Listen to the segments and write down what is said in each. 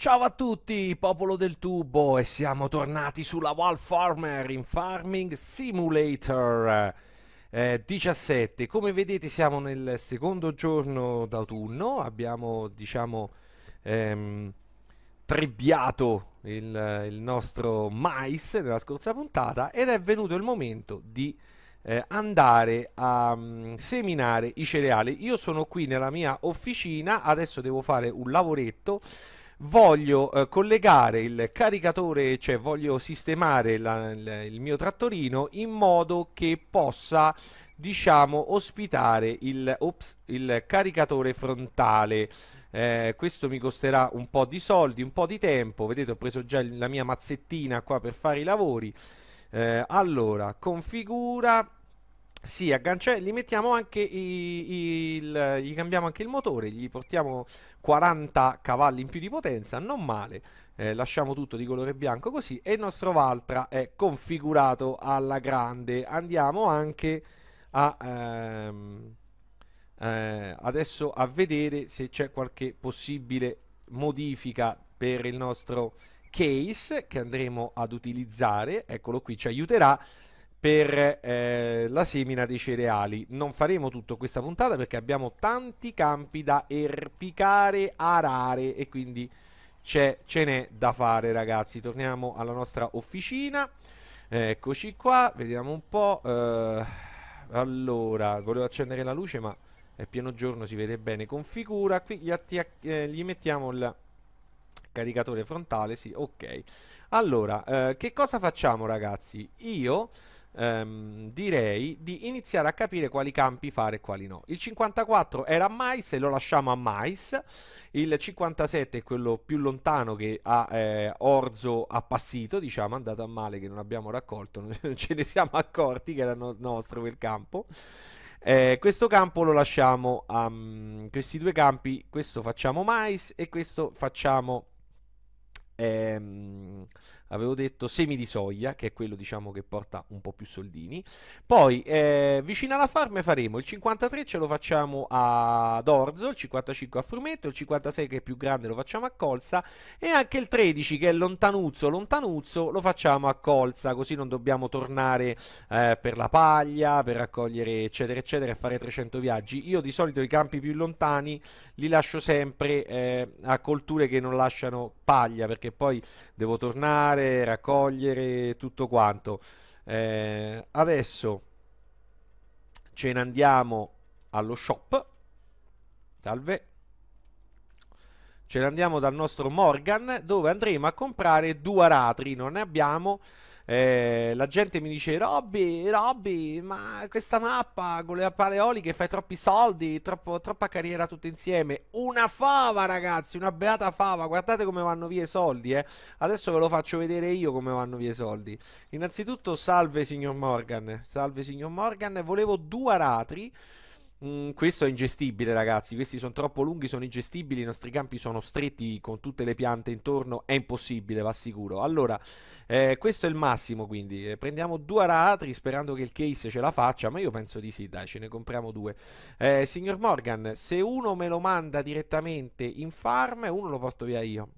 Ciao a tutti, popolo del tubo, e siamo tornati sulla Wall Farmer in Farming Simulator eh, 17. Come vedete siamo nel secondo giorno d'autunno, abbiamo, diciamo, ehm, trebbiato il, il, nostro mais nella scorsa puntata ed è venuto il momento di eh, andare a mh, mm, seminare i cereali. Io sono qui nella mia officina, adesso devo fare un lavoretto voglio eh, collegare il caricatore, cioè voglio sistemare la, il, il mio trattorino in modo che possa diciamo ospitare il, ops, il caricatore frontale eh, questo mi costerà un po' di soldi un po' di tempo vedete ho preso già la mia mazzettina qua per fare i lavori eh, allora configura sì, aggancelli, mettiamo anche i, il, gli cambiamo anche il motore, gli portiamo 40 cavalli in più di potenza, non male. Eh, lasciamo tutto di colore bianco così e il nostro Valtra è configurato alla grande. Andiamo anche a ehm, eh, adesso a vedere se c'è qualche possibile modifica per il nostro case che andremo ad utilizzare. Eccolo qui, ci aiuterà per eh, la semina dei cereali. Non faremo tutto questa puntata perché abbiamo tanti campi da erpicare, arare e quindi ce n'è da fare ragazzi. Torniamo alla nostra officina. Eccoci qua, vediamo un po'. Eh, allora, volevo accendere la luce ma è pieno giorno, si vede bene. Configura, qui gli, eh, gli mettiamo il caricatore frontale, sì, ok. Allora, eh, che cosa facciamo ragazzi? Io ehm, direi di iniziare a capire quali campi fare e quali no. Il 54 era mais e lo lasciamo a mais, il 57 è quello più lontano che ha eh, orzo appassito, diciamo, andato a male che non abbiamo raccolto, non ce ne siamo accorti che era no- nostro quel campo. Eh, questo campo lo lasciamo a um, questi due campi, questo facciamo mais e questo facciamo... Ehm, avevo detto semi di soia, che è quello diciamo che porta un po' più soldini. Poi eh, vicino alla farm faremo il 53 ce lo facciamo ad Orzo, il 55 a Frumetto, il 56 che è più grande lo facciamo a Colza e anche il 13 che è lontanuzzo, lontanuzzo lo facciamo a Colza, così non dobbiamo tornare eh, per la paglia, per raccogliere eccetera eccetera e fare 300 viaggi. Io di solito i campi più lontani li lascio sempre eh, a colture che non lasciano paglia perché poi devo tornare fare, raccogliere, tutto quanto. Eh, adesso ce ne andiamo allo shop. Salve. Ce ne andiamo dal nostro Morgan dove andremo a comprare due aratri. Non ne abbiamo eh, la gente mi dice: Robby, Robby, ma questa mappa con le paleoliche fai troppi soldi, troppo, troppa carriera tutte insieme. Una fava, ragazzi, una beata fava. Guardate come vanno via i soldi. Eh. Adesso ve lo faccio vedere io come vanno via i soldi. Innanzitutto, salve signor Morgan. Salve signor Morgan. Volevo due aratri. Mm, questo è ingestibile, ragazzi. Questi sono troppo lunghi, sono ingestibili. I nostri campi sono stretti con tutte le piante intorno. È impossibile, va sicuro. Allora, eh, questo è il massimo. Quindi eh, prendiamo due aratri sperando che il case ce la faccia. Ma io penso di sì, dai, ce ne compriamo due. Eh, signor Morgan, se uno me lo manda direttamente in farm, uno lo porto via io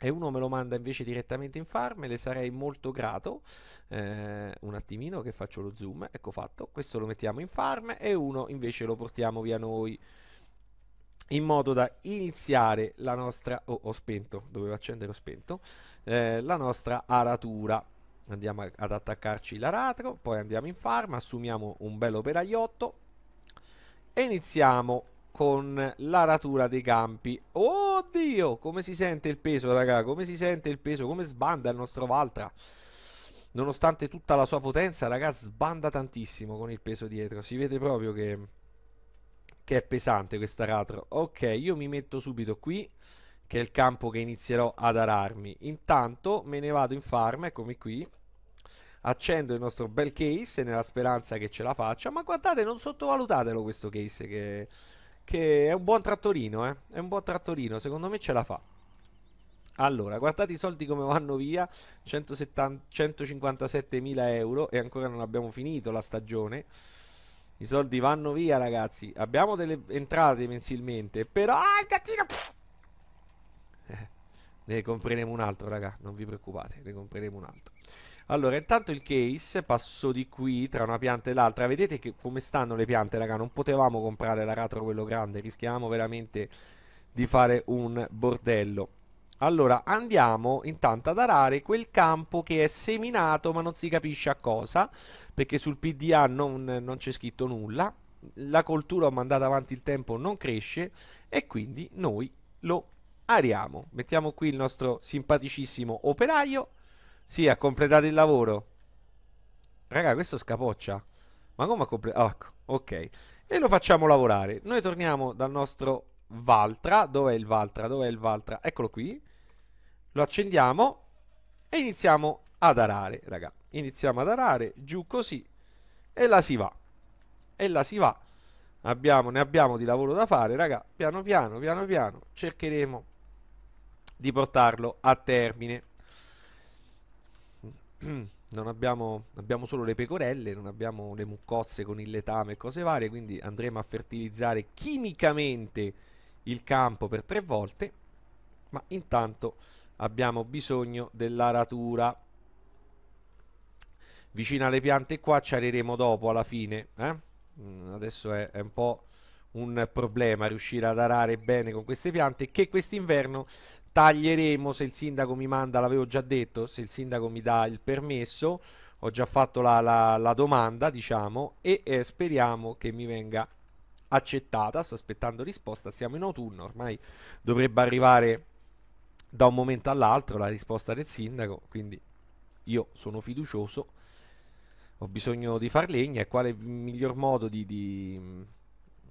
e uno me lo manda invece direttamente in farm e le sarei molto grato eh, un attimino che faccio lo zoom ecco fatto questo lo mettiamo in farm e uno invece lo portiamo via noi in modo da iniziare la nostra oh, ho spento dovevo accendere ho spento eh, la nostra aratura andiamo ad attaccarci l'aratro poi andiamo in farm assumiamo un bel operaiotto e iniziamo con l'aratura dei campi. Oddio, come si sente il peso, raga, come si sente il peso, come sbanda il nostro Valtra. Nonostante tutta la sua potenza, raga, sbanda tantissimo con il peso dietro. Si vede proprio che, che è pesante questo aratro. Ok, io mi metto subito qui, che è il campo che inizierò ad ararmi. Intanto me ne vado in farm, eccomi qui. Accendo il nostro bel case nella speranza che ce la faccia. Ma guardate, non sottovalutatelo questo case che che è un buon trattorino, eh. È un buon trattorino, secondo me ce la fa. Allora, guardate i soldi come vanno via, 157.000 euro e ancora non abbiamo finito la stagione. I soldi vanno via, ragazzi. Abbiamo delle entrate mensilmente, però... Ah, il gattino! Eh, ne compreremo un altro, raga, non vi preoccupate, ne compreremo un altro. Allora, intanto il case, passo di qui tra una pianta e l'altra. Vedete che, come stanno le piante, raga? Non potevamo comprare l'aratro quello grande, rischiavamo veramente di fare un bordello. Allora, andiamo intanto ad arare quel campo che è seminato ma non si capisce a cosa, perché sul PDA non, non c'è scritto nulla. La coltura ho mandato avanti il tempo non cresce e quindi noi lo ariamo. Mettiamo qui il nostro simpaticissimo operaio sì, ha completato il lavoro. Raga, questo scapoccia. Ma come ha completato? Ah, ecco, oh, ok. E lo facciamo lavorare. Noi torniamo dal nostro Valtra. Dov'è il Valtra? Dov'è il Valtra? Eccolo qui. Lo accendiamo e iniziamo ad arare, raga. Iniziamo ad arare giù così e la si va. E la si va. Abbiamo, ne abbiamo di lavoro da fare, raga. Piano piano, piano piano cercheremo di portarlo a termine. Mm, non abbiamo, abbiamo, solo le pecorelle, non abbiamo le muccozze con il letame e cose varie, quindi andremo a fertilizzare chimicamente il campo per tre volte, ma intanto abbiamo bisogno dell'aratura. Vicino alle piante qua ci areremo dopo alla fine, eh? Mm, adesso è, è un po' un problema riuscire ad arare bene con queste piante che quest'inverno taglieremo se il sindaco mi manda, l'avevo già detto, se il sindaco mi dà il permesso, ho già fatto la, la, la domanda, diciamo, e eh, speriamo che mi venga accettata, sto aspettando risposta, siamo in autunno, ormai dovrebbe arrivare da un momento all'altro la risposta del sindaco, quindi io sono fiducioso, ho bisogno di far legna e quale miglior modo di, di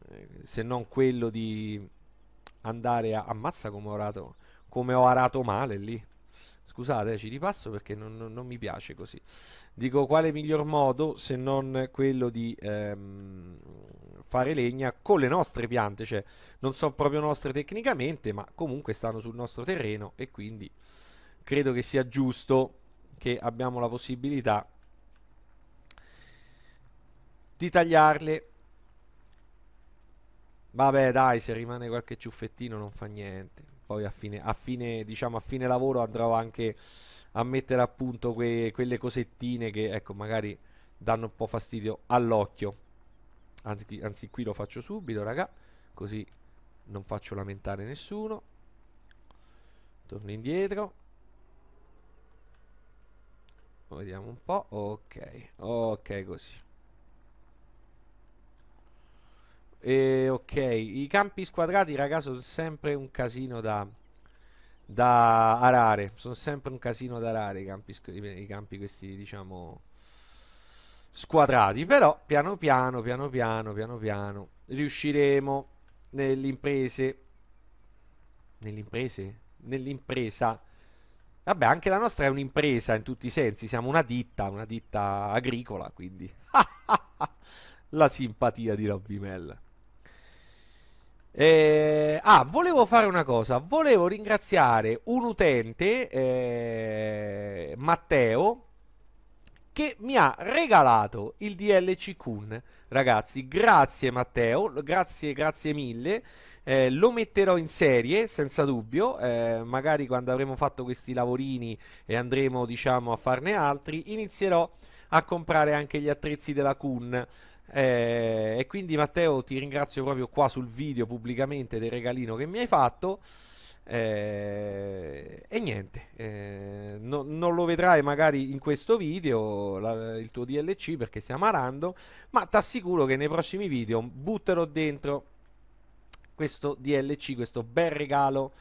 eh, se non quello di andare a ammazza come orato come ho arato male lì. Scusate, eh, ci ripasso perché non, non, non mi piace così. Dico quale miglior modo se non quello di ehm, fare legna con le nostre piante, cioè non sono proprio nostre tecnicamente, ma comunque stanno sul nostro terreno e quindi credo che sia giusto che abbiamo la possibilità di tagliarle. Vabbè, dai, se rimane qualche ciuffettino non fa niente poi a fine, a fine, diciamo, a fine lavoro andrò anche a mettere a punto que, quelle cosettine che ecco, magari danno un po' fastidio all'occhio. Anzi, anzi, qui lo faccio subito, raga, così non faccio lamentare nessuno. Torno indietro. Vediamo un po'. Ok, ok, così. E, ok, i campi squadrati, ragazzi, sono sempre un casino da, da arare. Sono sempre un casino da arare i campi, i campi questi, diciamo, squadrati. Però, piano piano, piano piano, piano piano, riusciremo nelle imprese. Nelle imprese? Nell'impresa. Vabbè, anche la nostra è un'impresa in tutti i sensi. Siamo una ditta, una ditta agricola, quindi. la simpatia di Robbie Mell. Eh, ah, volevo fare una cosa, volevo ringraziare un utente, eh, Matteo, che mi ha regalato il DLC Kun. Ragazzi, grazie Matteo, grazie, grazie mille. Eh, lo metterò in serie, senza dubbio, eh, magari quando avremo fatto questi lavorini e andremo, diciamo, a farne altri, inizierò a comprare anche gli attrezzi della Kun. Eh, e quindi Matteo ti ringrazio proprio qua sul video pubblicamente del regalino che mi hai fatto. Eh, e niente, eh, no, non lo vedrai magari in questo video la, il tuo DLC perché stiamo arando, ma ti assicuro che nei prossimi video butterò dentro questo DLC, questo bel regalo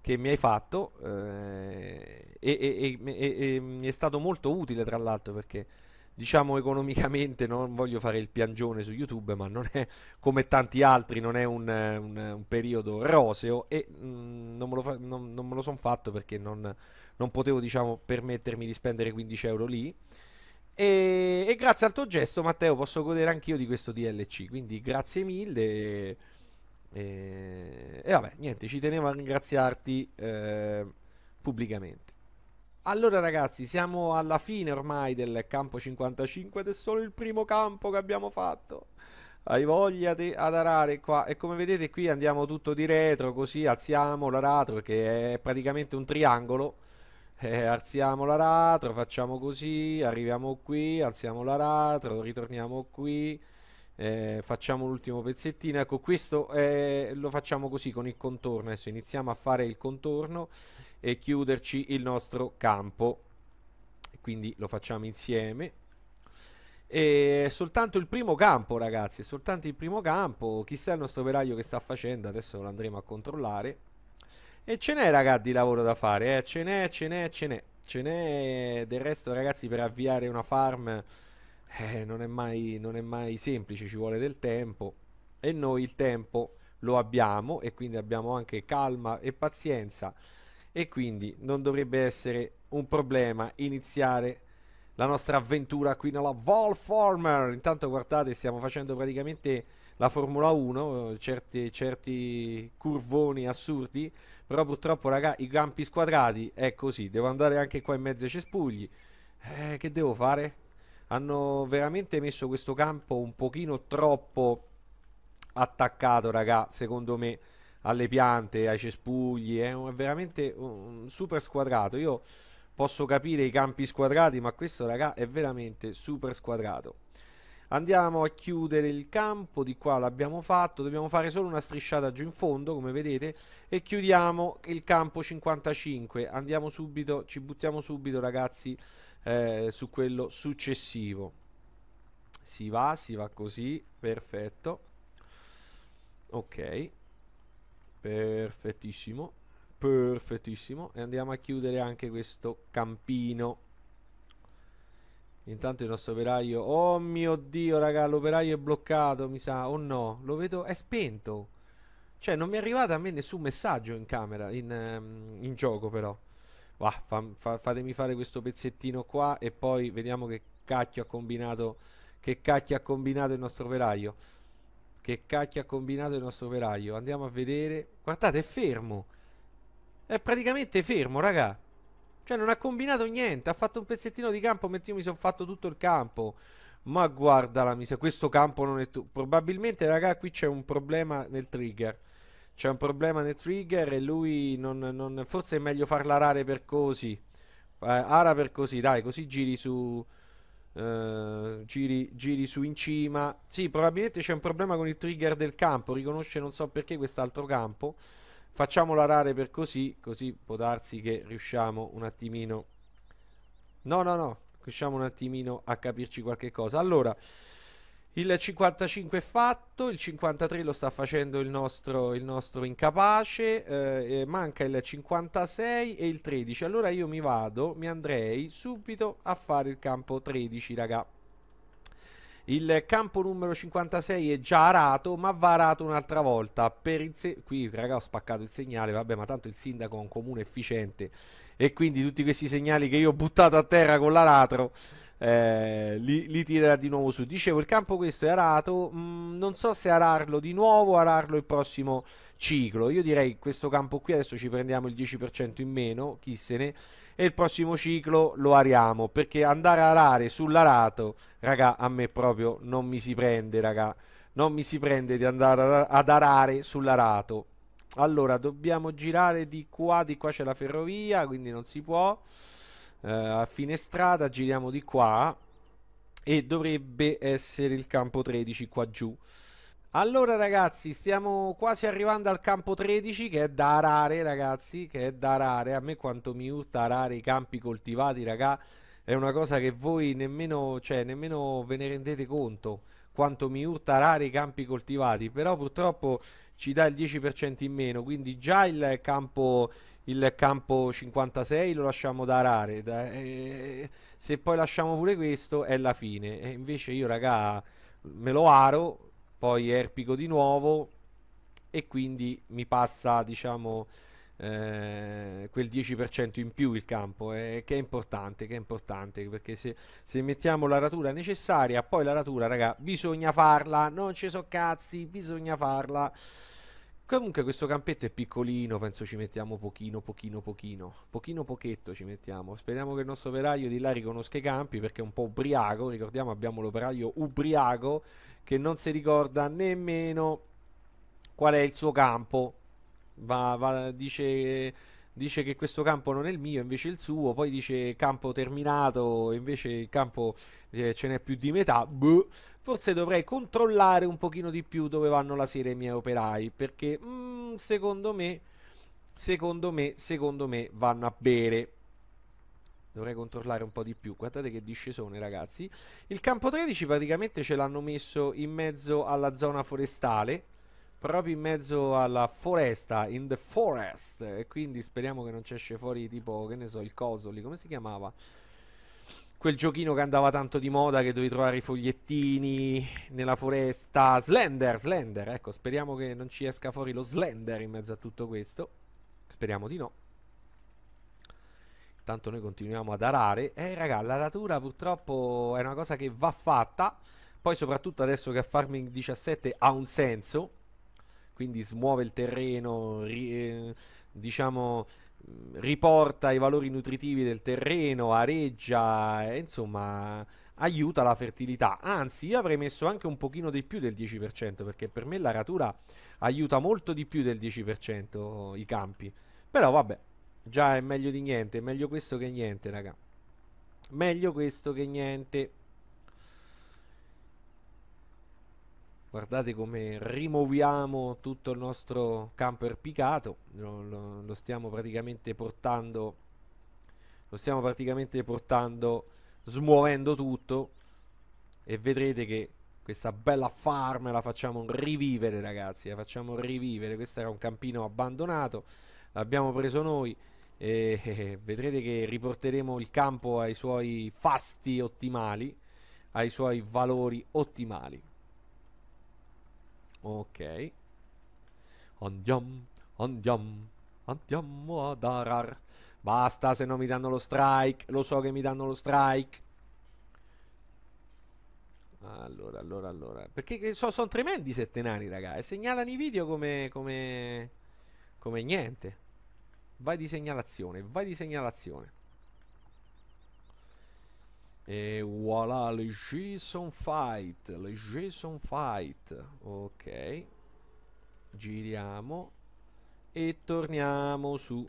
che mi hai fatto eh, e, e, e, e mi è stato molto utile tra l'altro perché diciamo economicamente, non voglio fare il piangione su YouTube, ma non è come tanti altri, non è un, un, un periodo roseo e mh, mm, non me lo, fa, non, non me lo sono fatto perché non, non potevo diciamo, permettermi di spendere 15 euro lì. E, e, grazie al tuo gesto, Matteo, posso godere anch'io di questo DLC. Quindi grazie mille. E, e, e vabbè, niente, ci tenevo a ringraziarti eh, pubblicamente. Allora ragazzi, siamo alla fine ormai del campo 55 ed è solo il primo campo che abbiamo fatto. Hai voglia di arare qua e come vedete qui andiamo tutto di retro così alziamo l'aratro che è praticamente un triangolo. Eh, alziamo l'aratro, facciamo così, arriviamo qui, alziamo l'aratro, ritorniamo qui. Eh, facciamo l'ultimo pezzettino ecco questo eh, lo facciamo così con il contorno adesso iniziamo a fare il contorno e chiuderci il nostro campo quindi lo facciamo insieme e soltanto il primo campo ragazzi è soltanto il primo campo chissà il nostro operaio che sta facendo adesso lo andremo a controllare e ce n'è ragazzi di lavoro da fare eh? ce n'è ce n'è ce n'è ce n'è del resto ragazzi per avviare una farm eh, non, è mai, non è mai semplice ci vuole del tempo e noi il tempo lo abbiamo e quindi abbiamo anche calma e pazienza e quindi non dovrebbe essere un problema iniziare la nostra avventura qui nella Volformer. Intanto guardate, stiamo facendo praticamente la Formula 1, eh, certi, certi curvoni assurdi, però purtroppo raga i campi squadrati è così, devo andare anche qua in mezzo ai cespugli. Eh, che devo fare? Hanno veramente messo questo campo un pochino troppo attaccato, raga, secondo me alle piante, ai cespugli, è, un, è veramente un, super squadrato. Io posso capire i campi squadrati, ma questo raga è veramente super squadrato. Andiamo a chiudere il campo, di qua l'abbiamo fatto, dobbiamo fare solo una strisciata giù in fondo, come vedete, e chiudiamo il campo 55. Andiamo subito, ci buttiamo subito ragazzi eh, su quello successivo. Si va, si va così, perfetto. Ok, perfettissimo perfettissimo e andiamo a chiudere anche questo campino Intanto il nostro operaio. Oh mio dio, raga, l'operaio è bloccato, mi sa. O oh no, lo vedo. È spento. Cioè, non mi è arrivato a me nessun messaggio in camera. In, ehm, in gioco, però. Bah, fa, fa, fatemi fare questo pezzettino qua. E poi vediamo che cacchio ha combinato. Che cacchio ha combinato il nostro operaio. Che cacchio ha combinato il nostro operaio? Andiamo a vedere. Guardate, è fermo. È praticamente fermo, raga. Cioè, non ha combinato niente. Ha fatto un pezzettino di campo mentre io mi sono fatto tutto il campo. Ma guarda la miseria. Questo campo non è tu. Probabilmente, raga, qui c'è un problema nel trigger. C'è un problema nel trigger e lui non, non... Forse è meglio farla arare per così. Eh, ara per così, dai, così giri su eh, giri, giri, su in cima. Sì, probabilmente c'è un problema con il trigger del campo. Riconosce non so perché quest'altro campo. Facciamola rare per così. Così può darsi che riusciamo un attimino. No, no, no. Riusciamo un attimino a capirci qualche cosa. Allora. Il 55 è fatto, il 53 lo sta facendo il nostro, il nostro incapace, eh, manca il 56 e il 13. Allora io mi vado, mi andrei subito a fare il campo 13, raga. Il campo numero 56 è già arato, ma va arato un'altra volta. Per il se- qui, raga, ho spaccato il segnale, vabbè, ma tanto il sindaco è un comune efficiente e quindi tutti questi segnali che io ho buttato a terra con l'aratro eh, li, li, tirerà di nuovo su. Dicevo, il campo questo è arato, mh, mm, non so se ararlo di nuovo o ararlo il prossimo ciclo. Io direi questo campo qui adesso ci prendiamo il 10% in meno, chi se ne e il prossimo ciclo lo ariamo, perché andare a arare sull'arato, raga, a me proprio non mi si prende, raga, non mi si prende di andare ad arare sull'arato. Allora, dobbiamo girare di qua, di qua c'è la ferrovia, quindi non si può. Uh, a fine strada giriamo di qua e dovrebbe essere il campo 13 qua giù. Allora ragazzi, stiamo quasi arrivando al campo 13 che è da arare ragazzi, che è da arare. A me quanto mi urta arare i campi coltivati raga, è una cosa che voi nemmeno, cioè, nemmeno ve ne rendete conto quanto mi urta arare i campi coltivati, però purtroppo ci dà il 10% in meno, quindi già il campo, il campo 56 lo lasciamo da arare, da, eh, se poi lasciamo pure questo è la fine, e invece io raga me lo aro poi Erpico di nuovo e quindi mi passa diciamo eh, quel 10% in più il campo eh, che è importante che è importante perché se, se, mettiamo la ratura necessaria poi la ratura raga bisogna farla non ci so cazzi bisogna farla Comunque questo campetto è piccolino, penso ci mettiamo pochino, pochino, pochino, pochino pochetto ci mettiamo. Speriamo che il nostro operaio di là riconosca i campi perché è un po' ubriaco, ricordiamo abbiamo l'operaio ubriaco che non si ricorda nemmeno qual è il suo campo. Va, va, dice, dice che questo campo non è il mio, invece è il suo, poi dice campo terminato, invece il campo eh, ce n'è più di metà. Buh forse dovrei controllare un pochino di più dove vanno la sera i miei operai, perché mm, secondo me, secondo me, secondo me vanno a bere. Dovrei controllare un po' di più. Guardate che discesone, ragazzi. Il campo 13 praticamente ce l'hanno messo in mezzo alla zona forestale proprio in mezzo alla foresta, in the forest. E quindi speriamo che non ci esce fuori tipo, che ne so, il coso lì, come si chiamava? quel giochino che andava tanto di moda che dovevi trovare i fogliettini nella foresta. Slender, Slender, ecco, speriamo che non ci esca fuori lo Slender in mezzo a tutto questo. Speriamo di no. Intanto noi continuiamo ad arare. Eh, raga, l'aratura purtroppo è una cosa che va fatta. Poi soprattutto adesso che a Farming 17 ha un senso, quindi smuove il terreno, ri, eh, diciamo Mm, riporta i valori nutritivi del terreno, areggia, eh, insomma aiuta la fertilità. Anzi, io avrei messo anche un pochino di più del 10%, perché per me la ratura aiuta molto di più del 10% i campi. Però vabbè, già è meglio di niente, è meglio questo che niente, raga. Meglio questo che niente. guardate come rimuoviamo tutto il nostro campo erpicato lo, lo, lo, stiamo praticamente portando lo stiamo praticamente portando smuovendo tutto e vedrete che questa bella farm la facciamo rivivere ragazzi la facciamo rivivere questo era un campino abbandonato l'abbiamo preso noi e vedrete che riporteremo il campo ai suoi fasti ottimali ai suoi valori ottimali Ok. Andiamo, andiamo, andiamo ad Arar. Basta, se non mi danno lo strike. Lo so che mi danno lo strike. Allora, allora, allora. Perché so, sono tremendi sette nani, raga. E segnalano i video come, come... Come niente. Vai di segnalazione, vai di segnalazione. E voilà, le Jason Fight, le Jason Fight. Ok. Giriamo e torniamo su.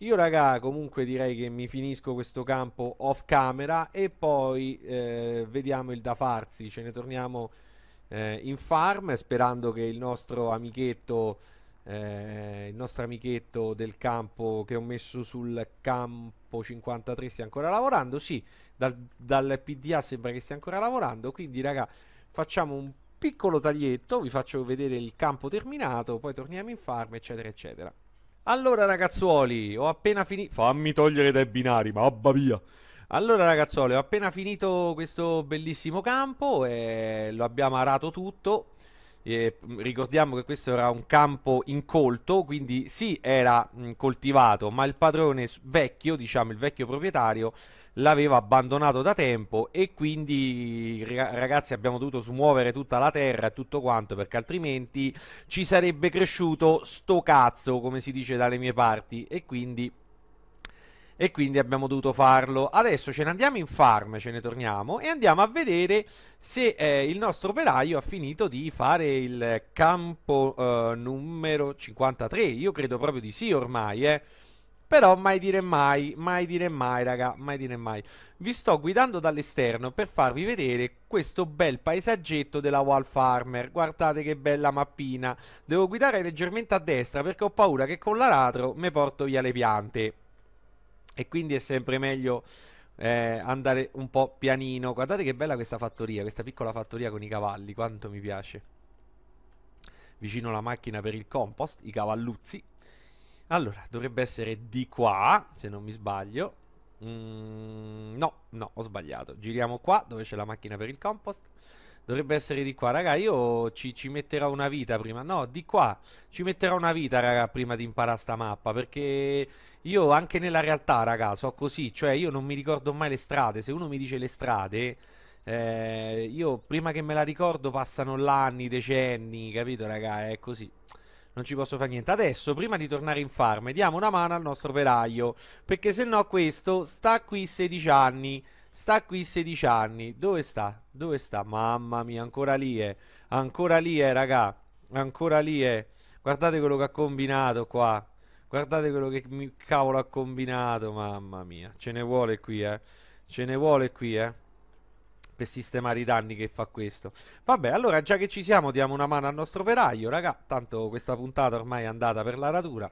Io raga comunque direi che mi finisco questo campo off camera e poi eh, vediamo il da farsi, ce ne torniamo eh, in farm sperando che il nostro amichetto eh, il nostro amichetto del campo che ho messo sul campo 53 stia ancora lavorando. Sì, dal, dal PDA sembra che stia ancora lavorando. Quindi, raga, facciamo un piccolo taglietto, vi faccio vedere il campo terminato, poi torniamo in farm, eccetera, eccetera. Allora, ragazzuoli, ho appena finito... Fammi togliere dai binari, mamma mia! Allora, ragazzuoli, ho appena finito questo bellissimo campo e eh, lo abbiamo arato tutto eh, ricordiamo che questo era un campo incolto, quindi sì era mh, mm, coltivato, ma il padrone vecchio, diciamo il vecchio proprietario, l'aveva abbandonato da tempo e quindi ragazzi abbiamo dovuto smuovere tutta la terra e tutto quanto perché altrimenti ci sarebbe cresciuto sto cazzo, come si dice dalle mie parti, e quindi e quindi abbiamo dovuto farlo. Adesso ce ne andiamo in farm, ce ne torniamo e andiamo a vedere se eh, il nostro operaio ha finito di fare il campo eh, numero 53. Io credo proprio di sì ormai, eh. Però mai dire mai, mai dire mai, raga, mai dire mai. Vi sto guidando dall'esterno per farvi vedere questo bel paesaggetto della Wall Farmer. Guardate che bella mappina. Devo guidare leggermente a destra perché ho paura che con l'aratro mi porto via le piante e quindi è sempre meglio eh, andare un po' pianino. Guardate che bella questa fattoria, questa piccola fattoria con i cavalli, quanto mi piace. Vicino alla macchina per il compost, i cavalluzzi. Allora, dovrebbe essere di qua, se non mi sbaglio. Mm, no, no, ho sbagliato. Giriamo qua, dove c'è la macchina per il compost. Dovrebbe essere di qua, raga. Io ci, ci, metterò una vita prima. No, di qua. Ci metterò una vita, raga, prima di imparare sta mappa. Perché io anche nella realtà, raga, so così, cioè io non mi ricordo mai le strade. Se uno mi dice le strade, eh, io prima che me la ricordo passano l'anni, decenni, capito, raga? È così. Non ci posso fare niente. Adesso, prima di tornare in farm, diamo una mano al nostro operaio. Perché se no questo sta qui 16 anni. Sta qui 16 anni. Dove sta? Dove sta? Mamma mia, ancora lì è. Ancora lì è, raga. Ancora lì è. Guardate quello che ha combinato qua. Guardate quello che mi, cavolo ha combinato, mamma mia. Ce ne vuole qui, eh. Ce ne vuole qui, eh. Per sistemare i danni che fa questo. Vabbè, allora già che ci siamo diamo una mano al nostro operaio, raga. Tanto questa puntata ormai è andata per la ratura.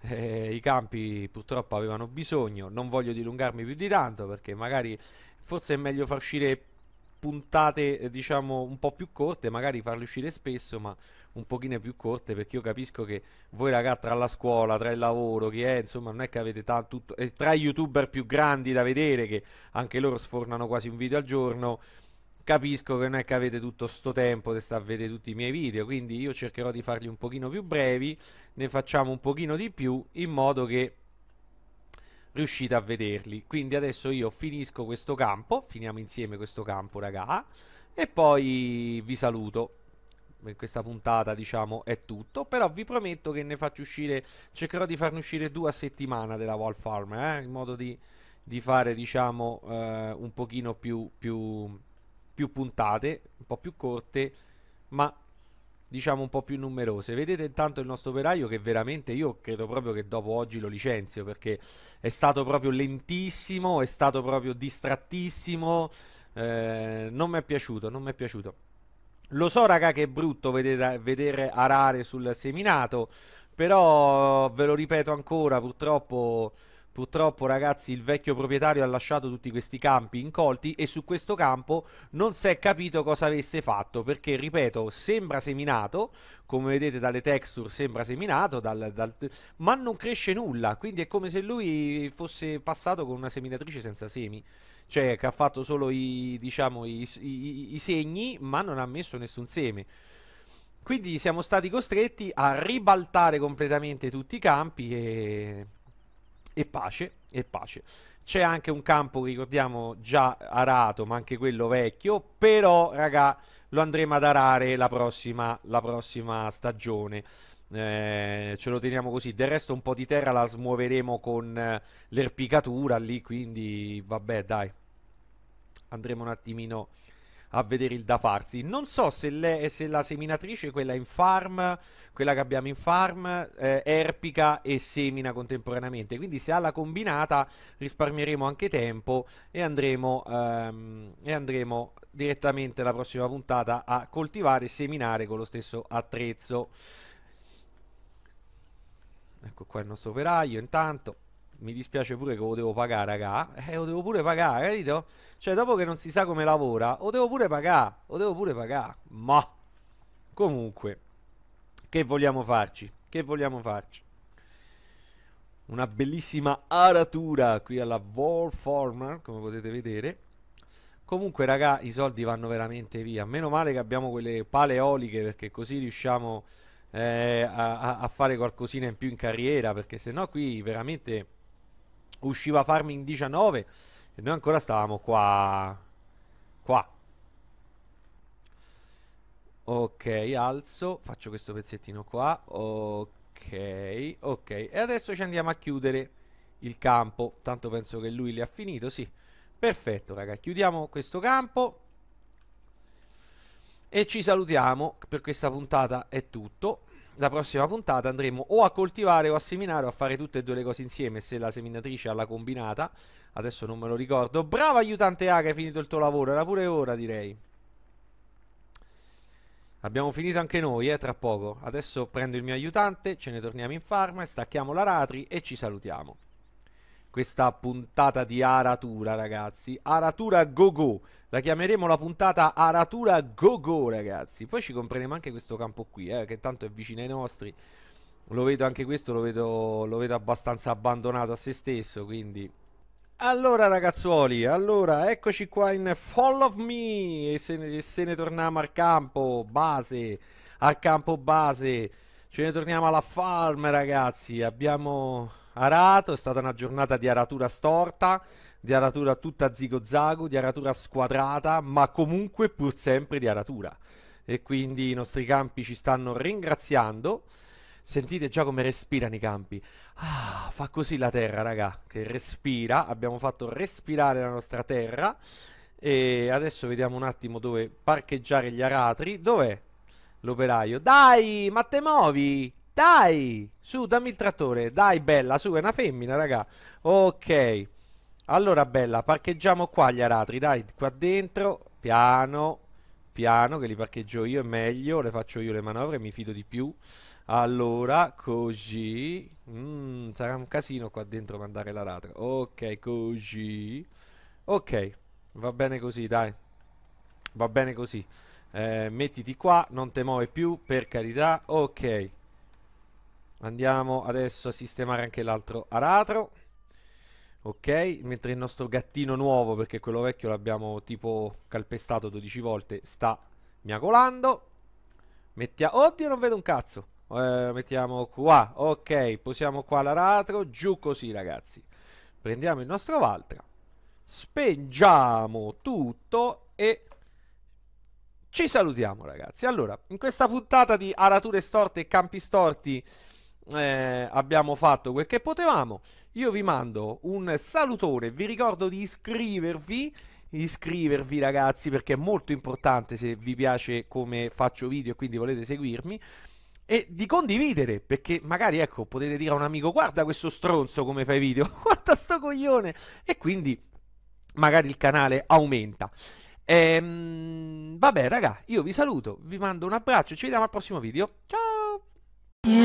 Eh, I campi purtroppo avevano bisogno. Non voglio dilungarmi più di tanto perché magari forse è meglio far uscire puntate eh, diciamo un po' più corte, magari farle uscire spesso, ma un pochino più corte perché io capisco che voi ragazzi tra la scuola, tra il lavoro, che è, insomma non è che avete tanto... Tutto, e tra i youtuber più grandi da vedere che anche loro sfornano quasi un video al giorno, capisco che non è che avete tutto sto tempo di stare a vedere tutti i miei video, quindi io cercherò di farli un pochino più brevi, ne facciamo un pochino di più in modo che riuscite a vederli. Quindi adesso io finisco questo campo, finiamo insieme questo campo, raga, e poi vi saluto per eh, questa puntata diciamo è tutto, però vi prometto che ne faccio uscire, cercherò di farne uscire due a settimana della Wall Farm, eh, in modo di, di fare diciamo eh, un pochino più, più, più puntate, un po' più corte, ma diciamo un po' più numerose. Vedete intanto il nostro operaio che veramente io credo proprio che dopo oggi lo licenzio perché è stato proprio lentissimo, è stato proprio distrattissimo, eh, non mi è piaciuto, non mi è piaciuto. Lo so, raga, che è brutto vedere, vedere arare sul seminato, però ve lo ripeto ancora, purtroppo... Purtroppo, ragazzi, il vecchio proprietario ha lasciato tutti questi campi incolti e su questo campo non si è capito cosa avesse fatto. Perché, ripeto, sembra seminato, come vedete dalle texture sembra seminato, dal, dal, ma non cresce nulla. Quindi è come se lui fosse passato con una seminatrice senza semi cioè che ha fatto solo i, diciamo, i, i, i segni, ma non ha messo nessun seme. Quindi siamo stati costretti a ribaltare completamente tutti i campi e, e pace, e pace. C'è anche un campo, ricordiamo, già arato, ma anche quello vecchio, però, raga, lo andremo ad arare la prossima, la prossima stagione eh, ce lo teniamo così. Del resto, un po' di terra la smuoveremo con eh, l'erpicatura lì. Quindi, vabbè, dai, andremo un attimino a vedere il da farsi. Non so se, le, se la seminatrice, quella in farm, quella che abbiamo in farm, eh, erpica e semina contemporaneamente. Quindi, se ha la combinata, risparmieremo anche tempo e andremo, ehm, e andremo direttamente la prossima puntata a coltivare e seminare con lo stesso attrezzo. Ecco qua il nostro operaio, intanto mi dispiace pure che lo devo pagare, raga. Eh, lo devo pure pagare, capito? Cioè, dopo che non si sa come lavora, lo devo pure pagare, lo devo pure pagare. Ma, comunque, che vogliamo farci? Che vogliamo farci? Una bellissima aratura qui alla War Farmer, come potete vedere. Comunque, raga, i soldi vanno veramente via. Meno male che abbiamo quelle pale eoliche, perché così riusciamo eh, a, a, fare qualcosina in più in carriera, perché se no qui veramente usciva Farming 19 e noi ancora stavamo qua. Qua. Ok, alzo, faccio questo pezzettino qua. Ok, ok. E adesso ci andiamo a chiudere il campo. Tanto penso che lui li ha finito, sì. Perfetto, raga. Chiudiamo questo campo. E ci salutiamo, per questa puntata è tutto. La prossima puntata andremo o a coltivare o a seminare o a fare tutte e due le cose insieme, se la seminatrice ha la combinata. Adesso non me lo ricordo. Bravo aiutante A che hai finito il tuo lavoro, era pure ora direi. Abbiamo finito anche noi, eh, tra poco. Adesso prendo il mio aiutante, ce ne torniamo in farma, stacchiamo la ratri e ci salutiamo questa puntata di Aratura, ragazzi. Aratura Go Go. La chiameremo la puntata Aratura Go Go, ragazzi. Poi ci compreremo anche questo campo qui, eh, che tanto è vicino ai nostri. Lo vedo anche questo, lo vedo, lo vedo abbastanza abbandonato a se stesso, quindi... Allora ragazzuoli, allora eccoci qua in Fall of Me e se ne, se ne torniamo al campo base, al campo base Ce ne torniamo alla farm, ragazzi. Abbiamo arato, è stata una giornata di aratura storta, di aratura tutta zigozago, di aratura squadrata, ma comunque pur sempre di aratura. E quindi i nostri campi ci stanno ringraziando. Sentite già come respirano i campi. Ah, fa così la terra, raga, che respira. Abbiamo fatto respirare la nostra terra. E adesso vediamo un attimo dove parcheggiare gli aratri. Dov'è? l'operaio. Dai, ma te muovi! Dai! Su, dammi il trattore. Dai, bella, su, è una femmina, raga. Ok. Allora, bella, parcheggiamo qua gli aratri, dai, qua dentro. Piano, piano, che li parcheggio io, è meglio. Le faccio io le manovre, mi fido di più. Allora, così. Mm, sarà un casino qua dentro mandare l'aratro. Ok, così. Ok, va bene così, dai. Va bene così eh, mettiti qua, non te muovi più, per carità, ok. Andiamo adesso a sistemare anche l'altro aratro. Ok, mentre il nostro gattino nuovo, perché quello vecchio l'abbiamo tipo calpestato 12 volte, sta miagolando. Mettiamo... Oddio, non vedo un cazzo. Eh, mettiamo qua, ok, posiamo qua l'aratro, giù così ragazzi. Prendiamo il nostro Valtra, spengiamo tutto e ci salutiamo ragazzi. Allora, in questa puntata di arature storte e campi storti eh, abbiamo fatto quel che potevamo. Io vi mando un salutone, vi ricordo di iscrivervi iscrivervi ragazzi perché è molto importante se vi piace come faccio video e quindi volete seguirmi e di condividere perché magari ecco potete dire a un amico guarda questo stronzo come fai video guarda sto coglione e quindi magari il canale aumenta Ehm, vabbè, raga, io vi saluto, vi mando un abbraccio, ci vediamo al prossimo video. Ciao! Yeah.